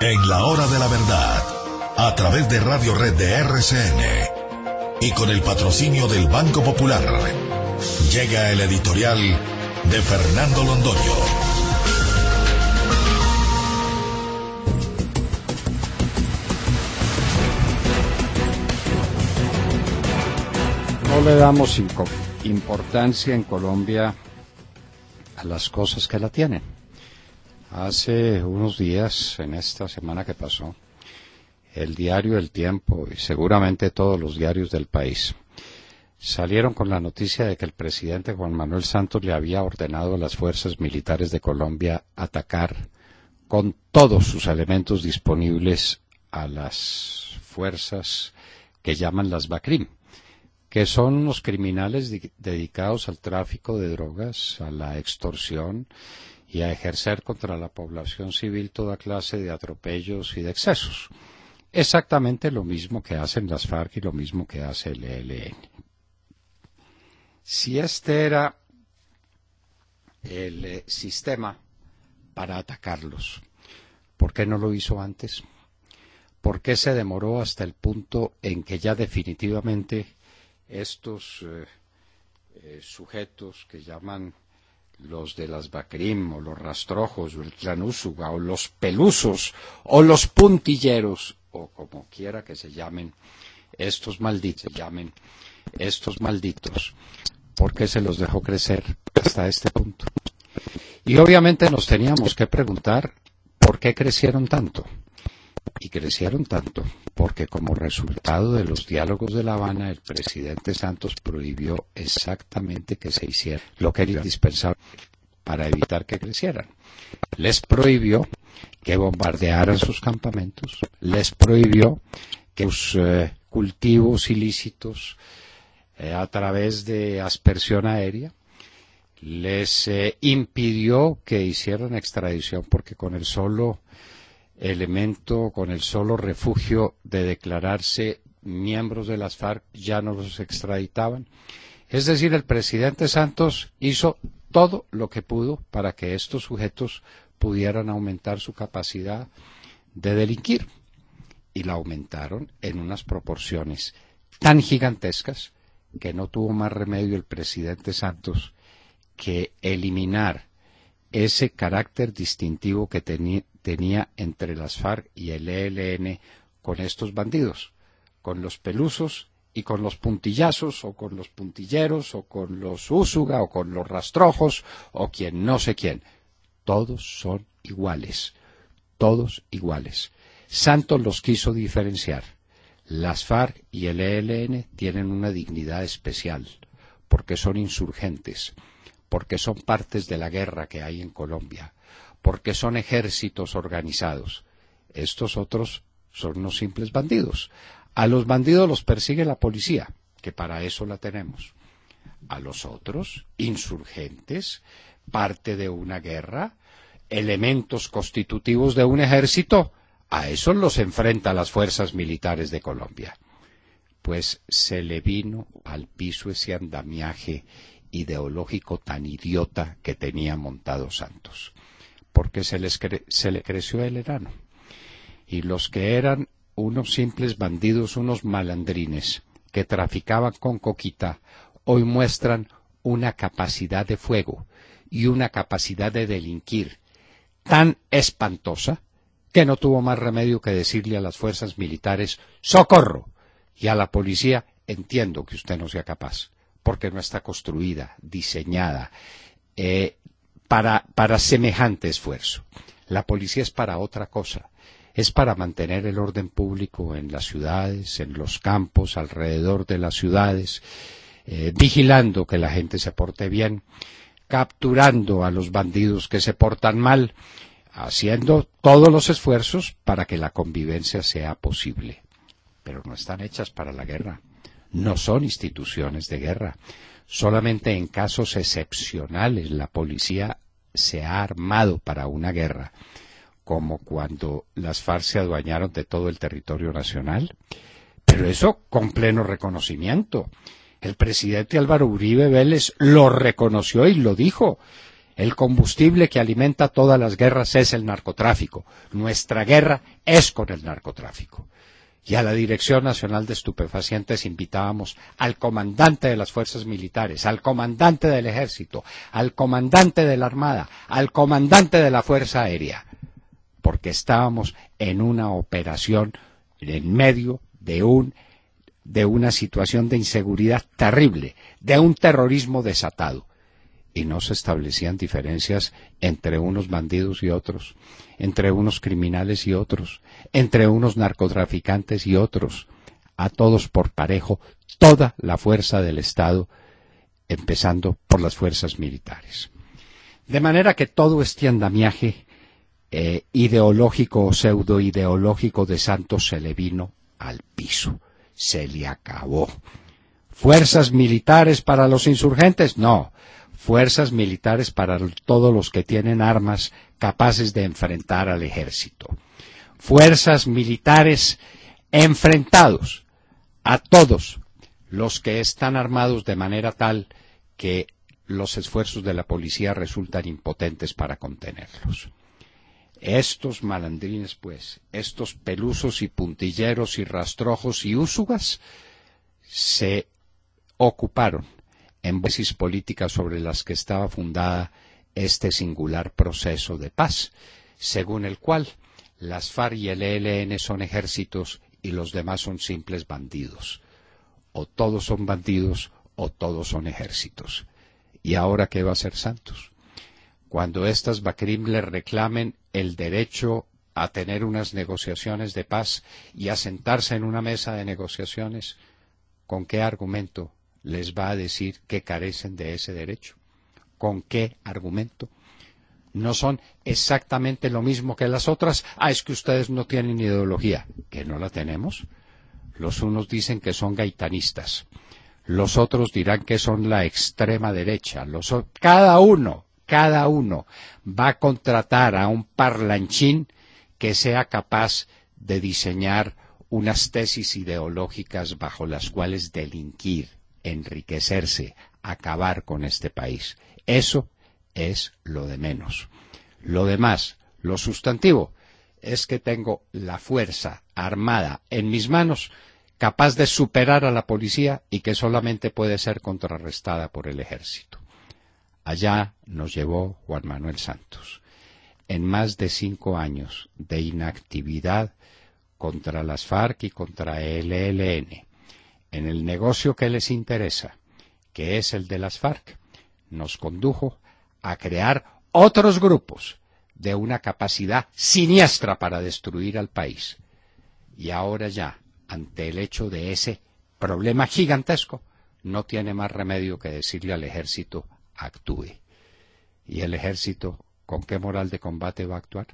En la hora de la verdad, a través de Radio Red de RCN y con el patrocinio del Banco Popular, llega el editorial de Fernando Londoño. No le damos importancia en Colombia a las cosas que la tienen. Hace unos días, en esta semana que pasó, el diario El Tiempo y seguramente todos los diarios del país salieron con la noticia de que el presidente Juan Manuel Santos le había ordenado a las fuerzas militares de Colombia atacar con todos sus elementos disponibles a las fuerzas que llaman las BACRIM, que son los criminales dedicados al tráfico de drogas, a la extorsión y a ejercer contra la población civil toda clase de atropellos y de excesos. Exactamente lo mismo que hacen las FARC y lo mismo que hace el ELN. Si este era el eh, sistema para atacarlos, ¿por qué no lo hizo antes? ¿Por qué se demoró hasta el punto en que ya definitivamente estos eh, eh, sujetos que llaman los de las Bacrim, o los rastrojos, o el Tlanúsuga, o los pelusos, o los puntilleros, o como quiera que se llamen, estos malditos, llamen estos malditos, porque se los dejó crecer hasta este punto. Y obviamente nos teníamos que preguntar por qué crecieron tanto y crecieron tanto, porque como resultado de los diálogos de La Habana, el presidente Santos prohibió exactamente que se hiciera lo que era indispensable para evitar que crecieran. Les prohibió que bombardearan sus campamentos, les prohibió que sus eh, cultivos ilícitos eh, a través de aspersión aérea, les eh, impidió que hicieran extradición porque con el solo elemento con el solo refugio de declararse miembros de las FARC ya no los extraditaban. Es decir, el presidente Santos hizo todo lo que pudo para que estos sujetos pudieran aumentar su capacidad de delinquir. Y la aumentaron en unas proporciones tan gigantescas que no tuvo más remedio el presidente Santos que eliminar ese carácter distintivo que, tenía tenía entre las FARC y el ELN con estos bandidos, con los pelusos y con los puntillazos o con los puntilleros o con los úsuga o con los rastrojos o quien no sé quién. Todos son iguales, todos iguales. Santos los quiso diferenciar. Las FARC y el ELN tienen una dignidad especial porque son insurgentes, porque son partes de la guerra que hay en Colombia, porque son ejércitos organizados. Estos otros son unos simples bandidos. A los bandidos los persigue la policía, que para eso la tenemos. A los otros, insurgentes, parte de una guerra, elementos constitutivos de un ejército, a esos los enfrenta las fuerzas militares de Colombia. Pues se le vino al piso ese andamiaje ideológico tan idiota que tenía montado Santos porque se, les le creció el erano. Y los que eran unos simples bandidos, unos malandrines, que traficaban con coquita, hoy muestran una capacidad de fuego y una capacidad de delinquir tan espantosa que no tuvo más remedio que decirle a las fuerzas militares socorro y a la policía entiendo que usted no sea capaz porque no está construida, diseñada, eh, para, para semejante esfuerzo. La policía es para otra cosa. Es para mantener el orden público en las ciudades, en los campos, alrededor de las ciudades, eh, vigilando que la gente se porte bien, capturando a los bandidos que se portan mal, haciendo todos los esfuerzos para que la convivencia sea posible. Pero no están hechas para la guerra no son instituciones de guerra. Solamente en casos excepcionales la policía se ha armado para una guerra, como cuando las FARC adueñaron de todo el territorio nacional. Pero eso con pleno reconocimiento. El presidente Álvaro Uribe Vélez lo reconoció y lo dijo. El combustible que alimenta todas las guerras es el narcotráfico. Nuestra guerra es con el narcotráfico y a la Dirección Nacional de Estupefacientes invitábamos al comandante de las fuerzas militares, al comandante del ejército, al comandante de la Armada, al comandante de la Fuerza Aérea, porque estábamos en una operación en medio de una situación de inseguridad terrible, de un terrorismo desatado y no se establecían diferencias entre unos bandidos y otros, entre unos criminales y otros, entre unos narcotraficantes y otros, a todos por parejo, toda la fuerza del Estado, empezando por las fuerzas militares. De manera que todo este andamiaje eh, ideológico o pseudoideológico de Santos se le vino al piso, se le acabó. ¿Fuerzas militares para los insurgentes? No fuerzas militares para todos los que tienen armas capaces de enfrentar al ejército. Fuerzas militares enfrentados a todos los que están armados de manera tal que los esfuerzos de la policía resultan impotentes para contenerlos. Estos malandrines, pues, estos pelusos y puntilleros y rastrojos y úsugas, se ocuparon en bases políticas sobre las que estaba fundada este singular proceso de paz, según el cual las FARC y el ELN son ejércitos y los demás son simples bandidos. O todos son bandidos o todos son ejércitos. ¿Y ahora qué va a hacer Santos? Cuando estas Bakrim le reclamen el derecho a tener unas negociaciones de paz y a sentarse en una mesa de negociaciones, ¿con qué argumento les va a decir que carecen de ese derecho. ¿Con qué argumento? No son exactamente lo mismo que las otras. Ah, es que ustedes no tienen ideología. ¿Que no la tenemos? Los unos dicen que son gaitanistas. Los otros dirán que son la extrema derecha. cada uno, cada uno va a contratar a un parlanchín que sea capaz de diseñar unas tesis ideológicas bajo las cuales delinquir enriquecerse, acabar con este país. Eso es lo de menos. Lo demás, lo sustantivo, es que tengo la fuerza armada en mis manos capaz de superar a la policía y que solamente puede ser contrarrestada por el ejército. Allá nos llevó Juan Manuel Santos. En más de cinco años de inactividad contra las FARC y contra el ELN, en el negocio que les interesa, que es el de las FARC, nos condujo a crear otros grupos de una capacidad siniestra para destruir al país. Y ahora ya, ante el hecho de ese problema gigantesco, no tiene más remedio que decirle al ejército actúe. ¿Y el ejército con qué moral de combate va a actuar?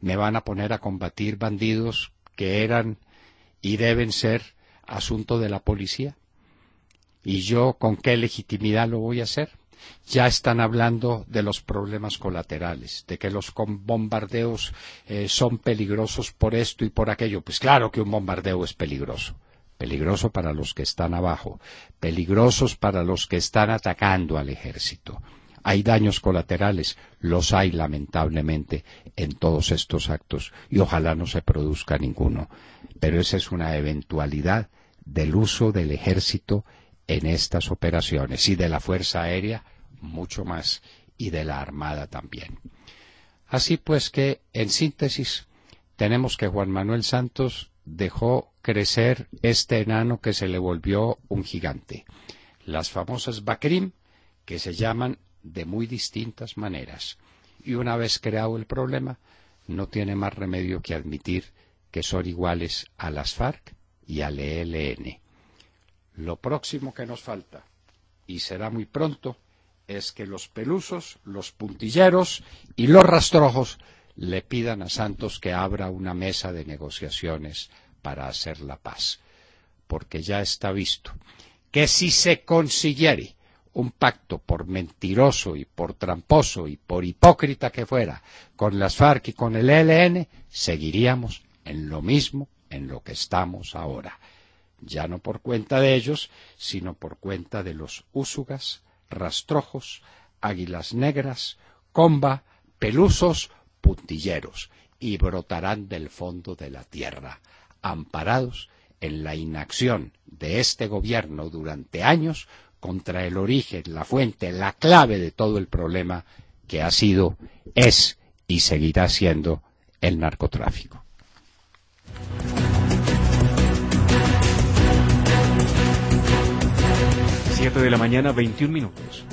¿Me van a poner a combatir bandidos que eran y deben ser asunto de la policía. ¿Y yo con qué legitimidad lo voy a hacer? Ya están hablando de los problemas colaterales, de que los bombardeos eh, son peligrosos por esto y por aquello. Pues claro que un bombardeo es peligroso. Peligroso para los que están abajo, peligrosos para los que están atacando al ejército. Hay daños colaterales, los hay lamentablemente en todos estos actos y ojalá no se produzca ninguno. Pero esa es una eventualidad del uso del ejército en estas operaciones y de la Fuerza Aérea mucho más y de la Armada también. Así pues que, en síntesis, tenemos que Juan Manuel Santos dejó crecer este enano que se le volvió un gigante. Las famosas Bakrim, que se llaman de muy distintas maneras. Y una vez creado el problema, no tiene más remedio que admitir que son iguales a las FARC y al ELN. Lo próximo que nos falta, y será muy pronto, es que los pelusos, los puntilleros y los rastrojos le pidan a Santos que abra una mesa de negociaciones para hacer la paz, porque ya está visto que si se consiguiere un pacto, por mentiroso y por tramposo y por hipócrita que fuera, con las FARC y con el ELN, seguiríamos en lo mismo en lo que estamos ahora. Ya no por cuenta de ellos, sino por cuenta de los úsugas, rastrojos, águilas negras, comba, pelusos, puntilleros, y brotarán del fondo de la tierra, amparados en la inacción de este gobierno durante años contra el origen, la fuente, la clave de todo el problema que ha sido, es y seguirá siendo el narcotráfico. Siete de la mañana, 21 minutos.